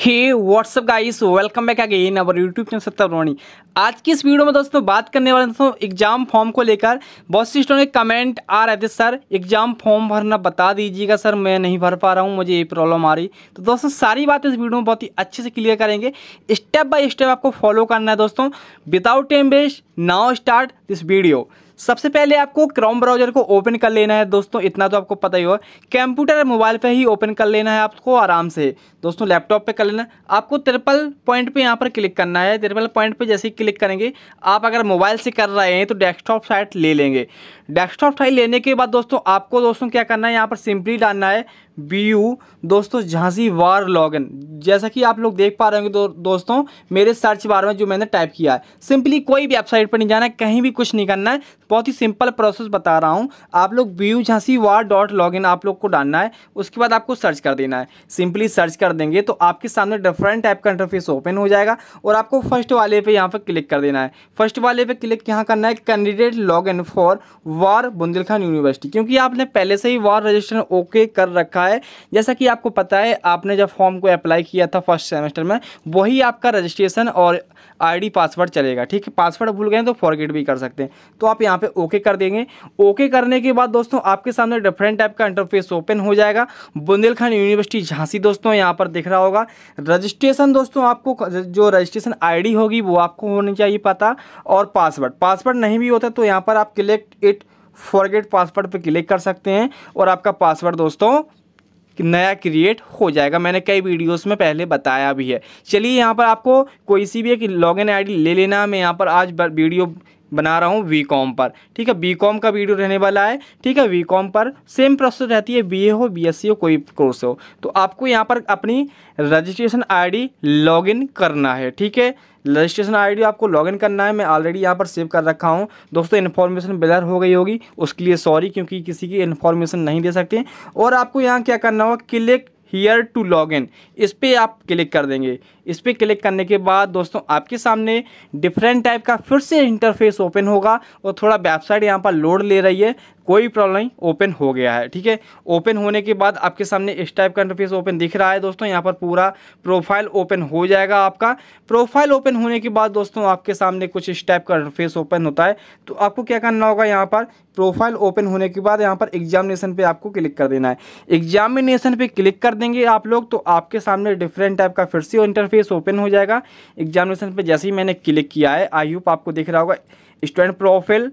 hey what's up guys welcome back again our YouTube channel रोनी आज की इस वीडियो में दोस्तों बात करने वाले दोस्तों एग्जाम फॉर्म को लेकर बहुत स्टोर स्टूडेंट कमेंट आ रहे थे सर एग्जाम फॉर्म भरना बता दीजिएगा सर मैं नहीं भर पा रहा हूँ मुझे ये प्रॉब्लम आ रही तो दोस्तों सारी बात इस वीडियो में बहुत ही अच्छे से क्लियर करेंगे स्टेप बाय स्टेप आपको फॉलो करना है दोस्तों without time waste now start this video सबसे पहले आपको क्रोम ब्राउजर को ओपन कर लेना है दोस्तों इतना तो आपको पता ही होगा कंप्यूटर मोबाइल पर ही ओपन कर लेना है आपको आराम से दोस्तों लैपटॉप पर कर लेना है आपको ट्रिपल पॉइंट पर यहाँ पर क्लिक करना है ट्रिपल पॉइंट पर जैसे ही क्लिक करेंगे आप अगर मोबाइल से कर रहे हैं तो डेस्कटॉप साइट ले लेंगे डेस्कटॉप साइट लेने के बाद दोस्तों आपको दोस्तों क्या करना है यहाँ पर सिंपली डालना है बी यू दोस्तों झांसी वार लॉगिन जैसा कि आप लोग देख पा रहे होंगे दो, दोस्तों मेरे सर्च बार में जो मैंने टाइप किया है सिंपली कोई भी वेबसाइट पर नहीं जाना है कहीं भी कुछ नहीं करना है बहुत ही सिंपल प्रोसेस बता रहा हूँ आप लोग बी यू झांसी वार डॉट लॉगिन आप लोग को डालना है उसके बाद आपको सर्च कर देना है सिंपली सर्च कर देंगे तो आपके सामने डिफरेंट टाइप का इंटरफेस ओपन हो जाएगा और आपको फर्स्ट वाले पे यहाँ पर क्लिक कर देना है फर्स्ट वाले पे क्लिक यहाँ करना है कैंडिडेट लॉग इन फॉर वार बुंदेलखंड यूनिवर्सिटी क्योंकि आपने पहले से ही वार रजिस्ट्रेशन ओके कर रखा है है जैसा कि आपको पता है आपने जब फॉर्म को अप्लाई किया था फर्स्ट सेमेस्टर में वही आपका रजिस्ट्रेशन और आईडी पासवर्ड चलेगा ठीक है पासवर्ड भूल गए तो फॉरगेट भी कर सकते हैं तो आप यहाँ पे ओके कर देंगे ओके करने के बाद दोस्तों आपके सामने डिफरेंट टाइप का इंटरफेस ओपन हो जाएगा बुंदेलखंड यूनिवर्सिटी झांसी दोस्तों यहाँ पर दिख रहा होगा रजिस्ट्रेशन दोस्तों आपको जो रजिस्ट्रेशन आई होगी वो आपको होनी चाहिए पता और पासवर्ड पासवर्ड नहीं भी होता तो यहाँ पर आप क्लिक इट फॉरगेट पासवर्ड पर क्लिक कर सकते हैं और आपका पासवर्ड दोस्तों नया क्रिएट हो जाएगा मैंने कई वीडियोस में पहले बताया भी है चलिए यहाँ पर आपको कोई सी भी एक लॉगिन आईडी ले लेना मैं यहाँ पर आज वीडियो बना रहा हूँ वी कॉम पर ठीक है बी कॉम का वीडियो रहने वाला है ठीक है वी कॉम पर सेम प्रोसेस रहती है बी ए हो बी एस सी हो कोई कोर्स हो तो आपको यहाँ पर अपनी registration I D log in करना है ठीक है रजिस्ट्रेशन आईडी आपको लॉगिन करना है मैं ऑलरेडी यहाँ पर सेव कर रखा हूँ दोस्तों इन्फॉर्मेशन ब्लर हो गई होगी उसके लिए सॉरी क्योंकि किसी की इन्फॉर्मेशन नहीं दे सकते और आपको यहाँ क्या करना होगा click here to log in इस पर आप क्लिक कर देंगे इस पर क्लिक करने के बाद दोस्तों आपके सामने डिफरेंट टाइप का फिर से इंटरफेस ओपन होगा और थोड़ा वेबसाइट यहाँ पर लोड ले रही है कोई प्रॉब्लम नहीं ओपन हो गया है ठीक है ओपन होने के बाद आपके सामने इस टाइप का इंटरफेस ओपन दिख रहा है दोस्तों यहाँ पर पूरा प्रोफाइल ओपन हो जाएगा आपका प्रोफाइल ओपन होने के बाद दोस्तों आपके सामने कुछ इस टाइप का इंटरफेस ओपन होता है तो आपको क्या करना होगा यहाँ पर प्रोफाइल ओपन होने के बाद यहाँ पर एग्जामिनेशन पर आपको क्लिक कर देना है एग्जामिनेशन पर क्लिक कर देंगे आप लोग तो आपके सामने डिफरेंट टाइप का फिर से इंटरफेस पेज ओपन हो जाएगा एग्जामिनेशन पे जैसे ही मैंने क्लिक किया है आई होप आपको देख रहा होगा स्टूडेंट प्रोफाइल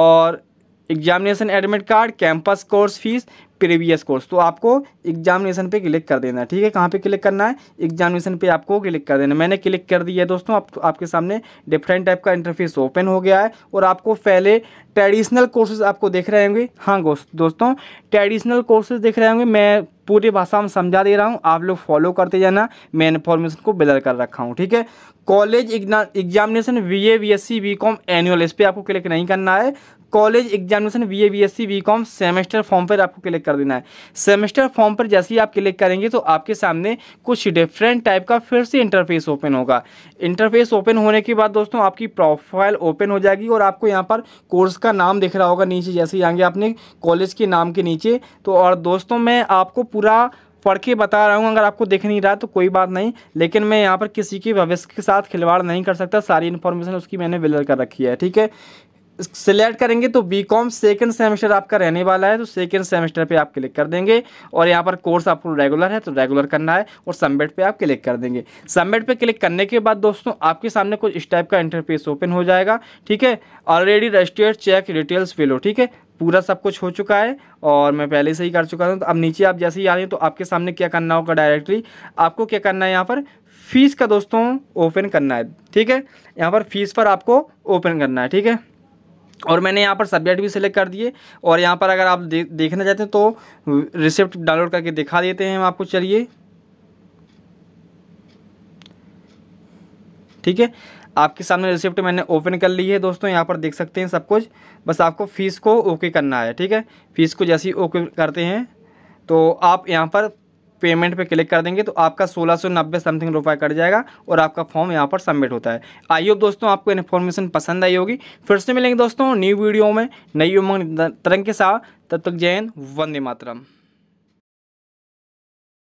और examination admit card campus course fees previous course तो आपको एग्जामिनेशन पे क्लिक कर देना है ठीक है कहाँ पे क्लिक करना है एग्जामिनेशन पे आपको क्लिक कर देना मैंने क्लिक कर दिया है दोस्तों आप, आपके सामने डिफरेंट टाइप का इंटरफेस ओपन हो गया है और आपको पहले ट्रेडिशनल कोर्सेज आपको देख रहे होंगे हाँ दोस्तों ट्रेडिशनल कोर्सेज देख रहे होंगे मैं पूरी भाषा में समझा दे रहा हूँ आप लोग फॉलो करते जाना मैं इन्फॉर्मेशन को बदल कर रखा हूँ ठीक है college examination B A B S C B com annual इस पर आपको क्लिक नहीं करना है college examination B A B S C B com semester form पर आपको क्लिक कर देना है सेमेस्टर फॉर्म पर जैसे ही आप क्लिक करेंगे तो आपके सामने कुछ डिफरेंट टाइप का फिर से इंटरफेस ओपन होगा इंटरफेस ओपन होने के बाद दोस्तों आपकी प्रोफाइल ओपन हो जाएगी और आपको यहाँ पर कोर्स का नाम दिख रहा होगा नीचे जैसे ही आएंगे आपने कॉलेज के नाम के नीचे तो और दोस्तों मैं आपको पूरा पढ़ के बता रहा हूँ अगर आपको देख नहीं रहा तो कोई बात नहीं लेकिन मैं यहाँ पर किसी के भविष्य के साथ खिलवाड़ नहीं कर सकता सारी इन्फॉर्मेशन उसकी मैंने बिलर कर रखी है ठीक है सिलेक्ट करेंगे तो बी कॉम सेकेंड सेमेस्टर आपका रहने वाला है तो सेकेंड सेमेस्टर पे आप क्लिक कर देंगे और यहाँ पर कोर्स आपको रेगुलर है तो रेगुलर करना है और सबमिट पे आप क्लिक कर देंगे सबमिट पे क्लिक करने के बाद दोस्तों आपके सामने कुछ इस टाइप का इंटरफेस ओपन हो जाएगा ठीक है ऑलरेडी रजिस्टर्ड चेक डिटेल्स फिलो ठीक है पूरा सब कुछ हो चुका है और मैं पहले से ही कर चुका हूँ तो अब नीचे आप जैसे ही आ रहे हैं तो आपके सामने क्या करना होगा डायरेक्टली आपको क्या करना है यहाँ पर फीस का दोस्तों ओपन करना है ठीक है यहाँ पर फीस पर आपको ओपन करना है ठीक है और मैंने यहाँ पर सब्जेक्ट भी सिलेक्ट कर दिए और यहाँ पर अगर आप दे, देखना चाहते हैं तो रिसिप्ट डाउनलोड करके दिखा देते हैं हम आपको चलिए ठीक है आपके सामने रिसिप्ट मैंने ओपन कर ली है दोस्तों यहाँ पर देख सकते हैं सब कुछ बस आपको फ़ीस को ओके करना है ठीक है फ़ीस को जैसे ही ओके करते हैं तो आप यहाँ पर पेमेंट पे क्लिक कर देंगे तो आपका सोलह सौ नब्बे समथिंग रुपये कट जाएगा और आपका फॉर्म यहाँ पर सबमिट होता है आइए दोस्तों आपको इन्फॉर्मेशन पसंद आई होगी फिर से मिलेंगे दोस्तों न्यू वीडियो में नई उमंग तरंग के साथ तब तक जैन वंदे मातरम